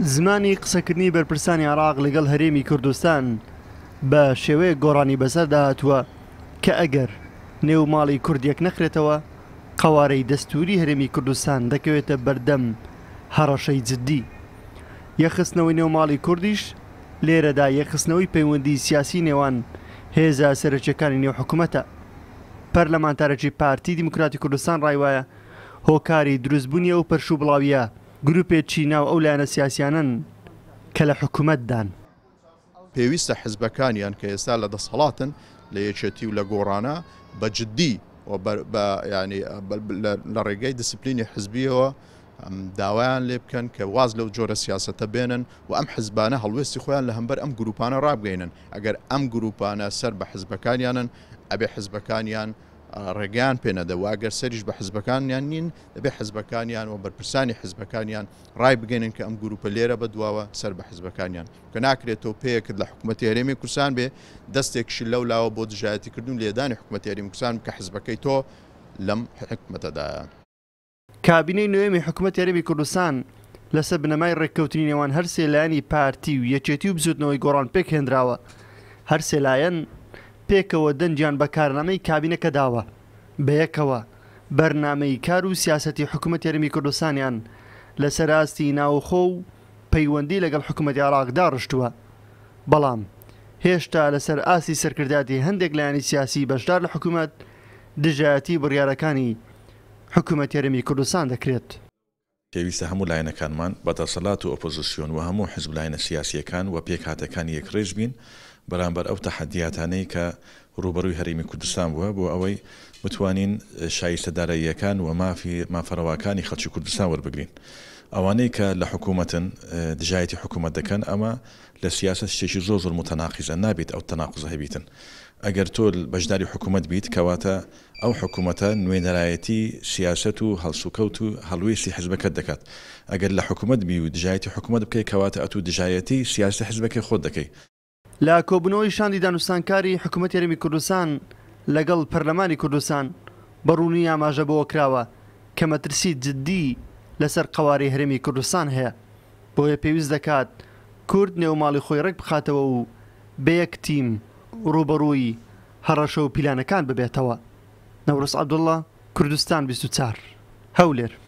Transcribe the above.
زمانی قسەکردنی بەرپرسانی عراق لەگەڵ هەرێمی کوردستان بە شێوەیە گۆڕانی بەسەر داهتووە کە ئەگەر نێو ماڵی کوردیەک نەخرێتەوە قوارەی دەستوری هەرێمی کوردستان دەکەوێتە بەردەم هەڕەشەی جددی یەخستنەوەی نێو ماڵی کوردیش لێرەدا یەخستنەوەی پەیوەندی سیاسی نێوان هێزا سەرچەکانی نێو حکوومەتە پەرلەمانتارەکی پارتی دیموکراتی کوردستان ڕایوایە هۆکاری دروستبوونیە و پەرشوو بڵاویە گروپێ چینا و ئەو لایەنە سیاسیانن کە لە حکوومەتدان پێویستە حزبەکانیان کە ئێستا لە دەسەڵاتن لە یەکێتی و لە گۆڕانە بە جددی ینی لە ڕێگەی دیسپلینی حزبیەوە داوایان لێ بکەن کە واز لەو جۆرە سیاستە بێنن و ئەم حزبانە هەڵوێستی خۆیان لە هەمبەر ئەم گروپانە ڕابگەینن ئەگەر ئەم گروپانە سەر بە حزبەکانیانن ئەبێ حزبەکانیان ڕێگەیان پێنەدەوا گەر سەریش بە حزبەکانیان نین دەبێ حزبەکانیان و بەرپرسانی حزبەکانیان ڕای بگەنن کە ئەم گروپە لێرە بە دواوە سەر بە حزبەکانیان کە ناکرێتەوە پێیەکرد لە حکوومەتی هەرێمی کوردستان بێ دەستێکشی لەو لاوە بۆ دژایەتی کردوون لێدانی حکوومەتی هەرێمی کوردستان کە حزبەکەی تۆ لەم حکمەتەدایە. کابینەی نوێمی حکوومەتی هەرێمی کوردستان لەسەر بنەمای ڕێککەوتنی نێوان هەر سێلایانی پارتی و یەکێتی و بزودنەوەی گۆڕان پێک هێنراوە هەر سێلایەن پێکەوە دەنجیان بە کارنامەی کابینەکە داوە بەیەکەوە بەرنمەی کار و سیاستی حکوومەت یارمی کوردستانیان لە سەراستی ناوخۆ و پەیوەندی لەگەڵ حکوومەتی عراقدا ڕشتووە بەڵام هێشتا لەسەر ئاسی سەرکرداتی هەندێک لایانی سیاسی بەشدار لە حکوومەت دژایەتی بڕیارەکانی حکوومەت یارمی کوردستان دەکرێت. پێویستە هەموو لایەنەکانمان بەتەسەلات و ئۆپۆزیسیۆن و هەموو حزب لایەنە سیاسیەکان و پێکهاتەکان یەکڕێژ بین او بەرامبەر ئەو تەحدیاتانەی کە ڕوبەروی هەرمی بو بووە بۆ ئەوەی بتوانین شایستەداراییەکان و مافی مافەرەواکانی خەڵکی کوردستان وەربگرین. ئەوانەی ور لە حکوومەتن اه، دژایەتی حکوومەت دەکەن ئەمە لە اما شتێکی زۆ زۆر متەناقیزە نابێت ئەو تەناقزە هەبیتن. ئەگەر تۆ بەشداری حکوومەت بیت کەواتە ئەو حکوومەتە نوێنەرایەتی سیاست و هەڵسوکەوت و هەڵویستی حزبەکەت دەکات ئەگەر لە حکوومەت بی و دژایەتی حکوومەت بکەی کەواتە ئەتو دژایەتی سیاسی حزبەکەی خۆت دەکەی لە کۆبنەوەی شاندی دانوستانکاری حکوومەت یاریمی کوردستان لەگەڵ پەرلەمانی کوردستان بەڕوونی ئاماژە بەوە کراوە کە مەترسی جددی لەسەر قواری هەرمی کوردستان هەیە بۆیە پێویست دەکات کورد نێوماڵی خۆی ڕێک بخاتەوە و بەیەک تیم ڕوبەڕووی هەڕەشە و پیلانەکان ببێتەوە نەورس عبدوڵە کوردستان 24 هەولێر